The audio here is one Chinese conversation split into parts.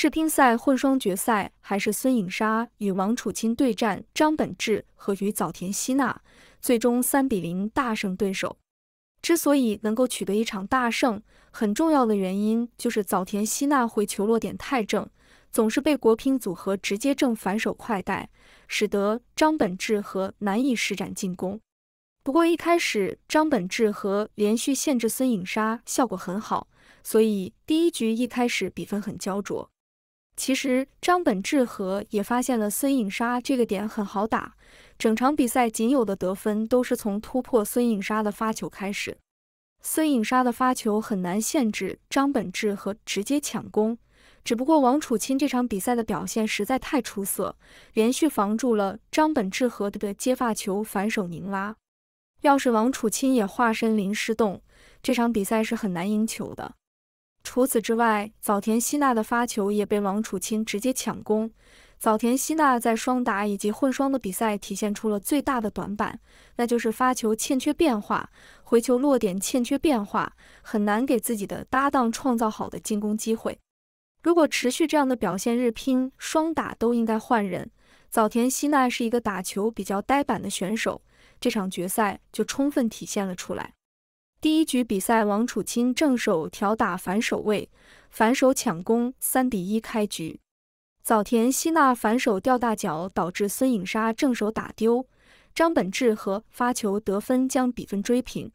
世乒赛混双决赛还是孙颖莎与王楚钦对战张本智和与早田希娜，最终三比零大胜对手。之所以能够取得一场大胜，很重要的原因就是早田希娜回球落点太正，总是被国乒组合直接正反手快带，使得张本智和难以施展进攻。不过一开始张本智和连续限制孙颖莎效果很好，所以第一局一开始比分很焦灼。其实张本智和也发现了孙颖莎这个点很好打，整场比赛仅有的得分都是从突破孙颖莎的发球开始。孙颖莎的发球很难限制张本智和直接抢攻，只不过王楚钦这场比赛的表现实在太出色，连续防住了张本智和的接发球反手拧拉。要是王楚钦也化身林诗栋，这场比赛是很难赢球的。除此之外，早田希娜的发球也被王楚钦直接抢攻。早田希娜在双打以及混双的比赛体现出了最大的短板，那就是发球欠缺变化，回球落点欠缺变化，很难给自己的搭档创造好的进攻机会。如果持续这样的表现，日乒双打都应该换人。早田希娜是一个打球比较呆板的选手，这场决赛就充分体现了出来。第一局比赛，王楚钦正手挑打反手位，反手抢攻，三比一开局。早田希娜反手吊大脚，导致孙颖莎正手打丢。张本智和发球得分，将比分追平。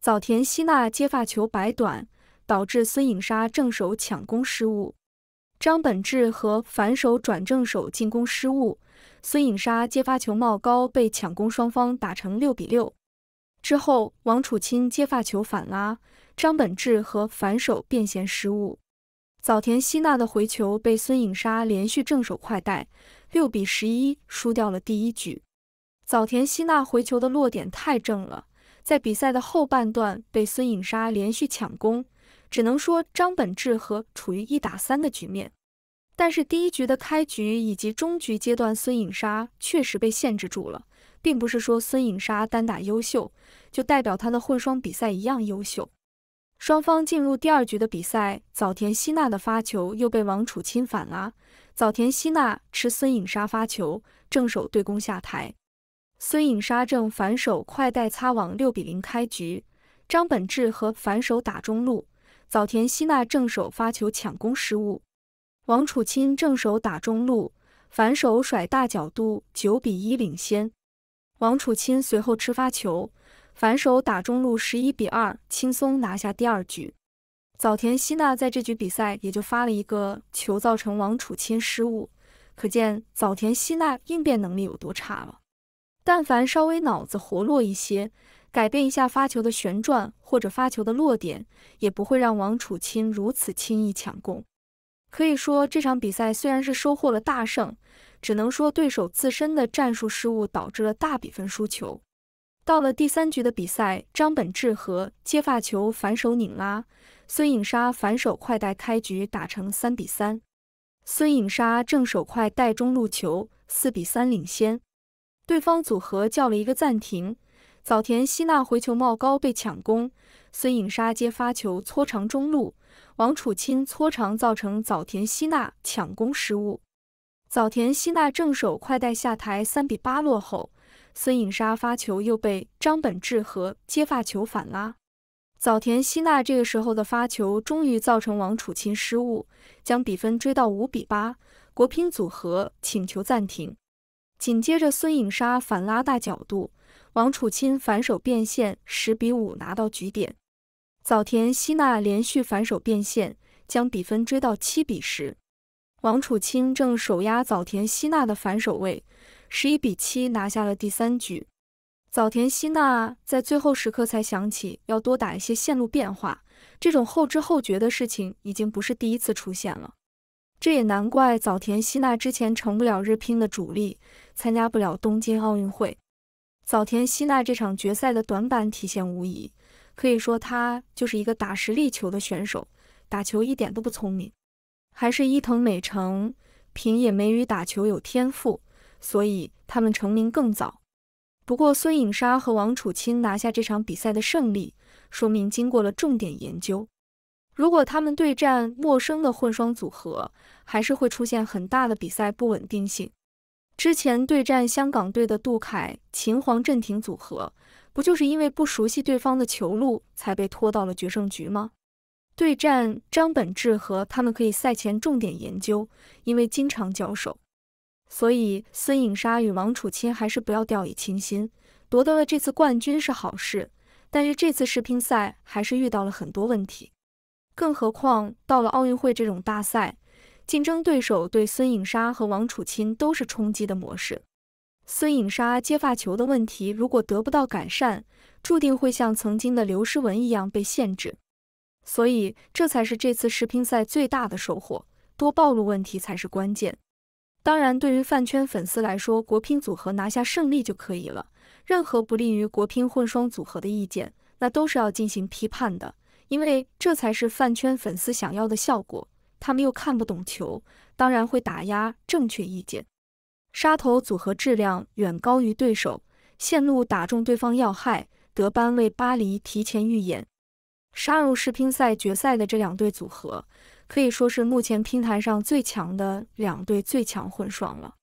早田希娜接发球摆短，导致孙颖莎正手抢攻失误。张本智和反手转正手进攻失误，孙颖莎接发球冒高被抢攻，双方打成六比六。之后，王楚钦接发球反拉，张本智和反手变线失误。早田希娜的回球被孙颖莎连续正手快带，六比十一输掉了第一局。早田希娜回球的落点太正了，在比赛的后半段被孙颖莎连续抢攻，只能说张本智和处于一打三的局面。但是第一局的开局以及中局阶段，孙颖莎确实被限制住了。并不是说孙颖莎单打优秀，就代表她的混双比赛一样优秀。双方进入第二局的比赛，早田希娜的发球又被王楚钦反拉，早田希娜吃孙颖莎发球，正手对攻下台。孙颖莎正反手快带擦网，六比零开局。张本智和反手打中路，早田希娜正手发球抢攻失误，王楚钦正手打中路，反手甩大角度，九比一领先。王楚钦随后吃发球，反手打中路，十一比二轻松拿下第二局。早田希娜在这局比赛也就发了一个球，造成王楚钦失误，可见早田希娜应变能力有多差了。但凡稍微脑子活络一些，改变一下发球的旋转或者发球的落点，也不会让王楚钦如此轻易抢攻。可以说这场比赛虽然是收获了大胜。只能说对手自身的战术失误导致了大比分输球。到了第三局的比赛，张本智和接发球反手拧拉，孙颖莎反手快带，开局打成三比三。孙颖莎正手快带中路球，四比三领先。对方组合叫了一个暂停，早田希娜回球冒高被抢攻，孙颖莎接发球搓长中路，王楚钦搓长造成早田希娜抢攻失误。早田希娜正手快带下台，三比八落后，孙颖莎发球又被张本智和接发球反拉。早田希娜这个时候的发球终于造成王楚钦失误，将比分追到五比八。国乒组合请求暂停。紧接着孙颖莎反拉大角度，王楚钦反手变线，十比五拿到局点。早田希娜连续反手变线，将比分追到七比十。王楚钦正手压早田希娜的反手位，十一比七拿下了第三局。早田希娜在最后时刻才想起要多打一些线路变化，这种后知后觉的事情已经不是第一次出现了。这也难怪早田希娜之前成不了日乒的主力，参加不了东京奥运会。早田希娜这场决赛的短板体现无疑，可以说她就是一个打实力球的选手，打球一点都不聪明。还是伊藤美诚、平野美宇打球有天赋，所以他们成名更早。不过孙颖莎和王楚钦拿下这场比赛的胜利，说明经过了重点研究。如果他们对战陌生的混双组合，还是会出现很大的比赛不稳定性。之前对战香港队的杜凯、秦皇阵廷组合，不就是因为不熟悉对方的球路，才被拖到了决胜局吗？对战张本智和，他们可以赛前重点研究，因为经常交手，所以孙颖莎与王楚钦还是不要掉以轻心。夺得了这次冠军是好事，但是这次世乒赛还是遇到了很多问题，更何况到了奥运会这种大赛，竞争对手对孙颖莎和王楚钦都是冲击的模式。孙颖莎接发球的问题如果得不到改善，注定会像曾经的刘诗雯一样被限制。所以，这才是这次世乒赛最大的收获，多暴露问题才是关键。当然，对于饭圈粉丝来说，国乒组合拿下胜利就可以了。任何不利于国乒混双组合的意见，那都是要进行批判的，因为这才是饭圈粉丝想要的效果。他们又看不懂球，当然会打压正确意见。杀头组合质量远高于对手，线路打中对方要害。德班为巴黎提前预演。杀入世乒赛决赛的这两对组合，可以说是目前乒坛上最强的两对最强混双了。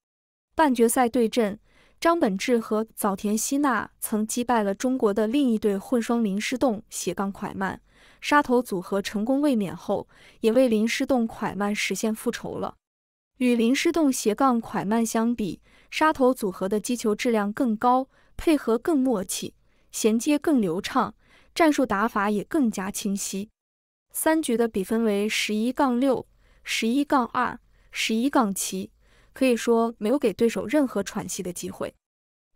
半决赛对阵，张本智和早田希娜曾击败了中国的另一对混双林诗栋斜杠蒯曼，沙头组合成功卫冕后，也为林诗栋蒯曼实现复仇了。与林诗栋斜杠蒯曼相比，沙头组合的击球质量更高，配合更默契，衔接更流畅。战术打法也更加清晰，三局的比分为十一杠六、十一杠二、十一杠七，可以说没有给对手任何喘息的机会。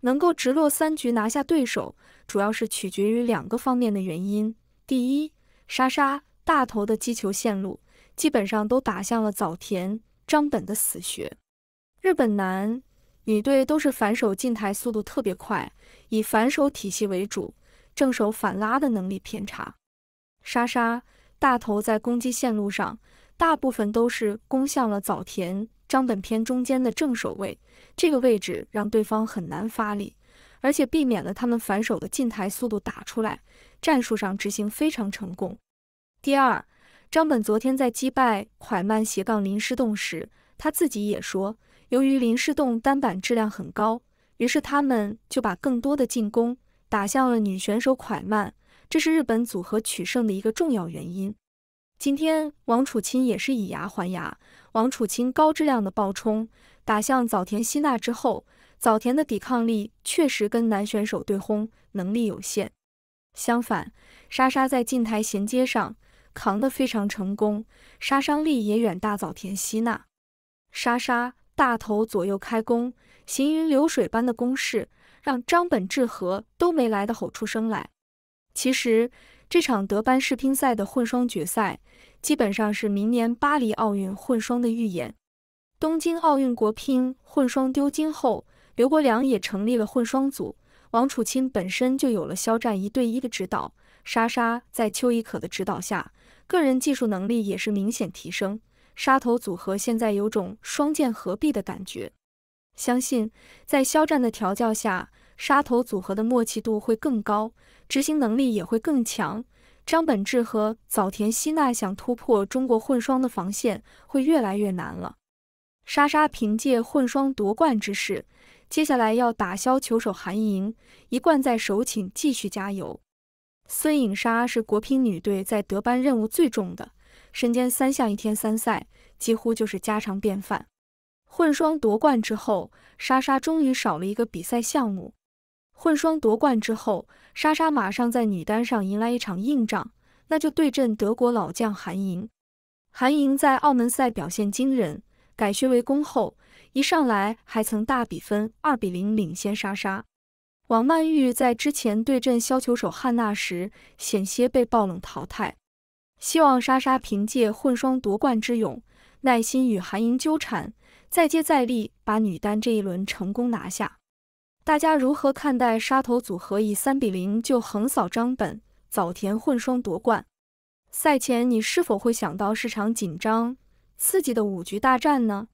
能够直落三局拿下对手，主要是取决于两个方面的原因。第一，莎莎大头的击球线路基本上都打向了早田张本的死穴。日本男女队都是反手进台速度特别快，以反手体系为主。正手反拉的能力偏差，莎莎大头在攻击线路上，大部分都是攻向了早田张本偏中间的正手位，这个位置让对方很难发力，而且避免了他们反手的近台速度打出来，战术上执行非常成功。第二，张本昨天在击败蒯曼斜杠林诗栋时，他自己也说，由于林诗栋单板质量很高，于是他们就把更多的进攻。打向了女选手蒯曼，这是日本组合取胜的一个重要原因。今天王楚钦也是以牙还牙，王楚钦高质量的暴冲打向早田希娜之后，早田的抵抗力确实跟男选手对轰能力有限。相反，莎莎在近台衔接上扛得非常成功，杀伤力也远大早田希娜。莎莎大头左右开弓，行云流水般的攻势。让张本智和都没来的吼出声来。其实，这场德班世乒赛的混双决赛，基本上是明年巴黎奥运混双的预演。东京奥运国乒混双丢金后，刘国梁也成立了混双组，王楚钦本身就有了肖战一对一的指导，莎莎在邱贻可的指导下，个人技术能力也是明显提升。沙头组合现在有种双剑合璧的感觉。相信在肖战的调教下，沙头组合的默契度会更高，执行能力也会更强。张本智和早田希娜想突破中国混双的防线，会越来越难了。莎莎凭借混双夺冠之势，接下来要打消球手韩莹，一贯在手，请继续加油。孙颖莎是国乒女队在德班任务最重的，身兼三项，一天三赛，几乎就是家常便饭。混双夺冠之后，莎莎终于少了一个比赛项目。混双夺冠之后，莎莎马上在女单上迎来一场硬仗，那就对阵德国老将韩莹。韩莹在澳门赛表现惊人，改学为攻后，一上来还曾大比分二比零领先莎莎。王曼玉在之前对阵削球手汉娜时，险些被爆冷淘汰。希望莎莎凭借混双夺冠之勇。耐心与韩莹纠缠，再接再厉，把女单这一轮成功拿下。大家如何看待沙头组合以三比零就横扫张本早田混双夺冠？赛前你是否会想到是场紧张刺激的五局大战呢？